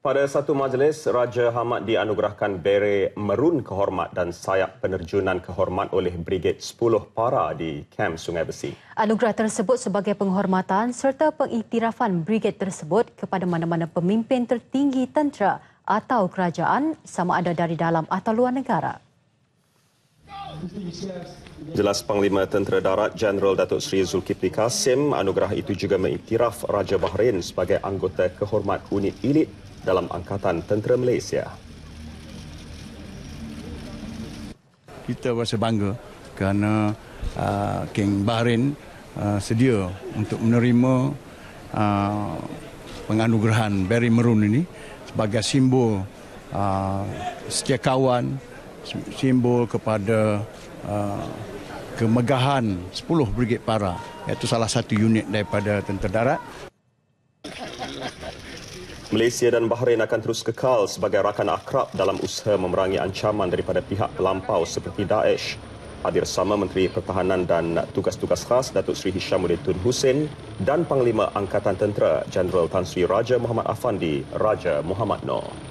Pada satu majlis, Raja Hamad dianugerahkan bere merun kehormat dan sayap penerjunan kehormat oleh Brigit 10 Para di Kem Sungai Besi. Anugerah tersebut sebagai penghormatan serta pengiktirafan Brigit tersebut kepada mana-mana pemimpin tertinggi tentera atau kerajaan sama ada dari dalam atau luar negara. Jelas Panglima Tentera Darat Jeneral Datuk Seri Zulkifli Kasim, anugerah itu juga mengiktiraf Raja Bahrain sebagai anggota kehormat unit elit dalam angkatan tentera Malaysia. Kita rasa bangga kerana uh, King Bahrain uh, sedia untuk menerima uh, penganugerahan Barry Merun ini sebagai simbol uh, setia kawan, simbol kepada uh, kemegahan 10 Brigade Para iaitu salah satu unit daripada Tentera Darat. Malaysia dan Bahrain akan terus kekal sebagai rakan akrab dalam usaha memerangi ancaman daripada pihak pelampau seperti Daesh. Hadir sama Menteri Pertahanan dan Tugas-Tugas Khas Datuk Seri Hishamuddin Tun Hussein dan Panglima Angkatan Tentera Jeneral Tan Sri Raja Muhammad Afandi Raja Muhammad Noor.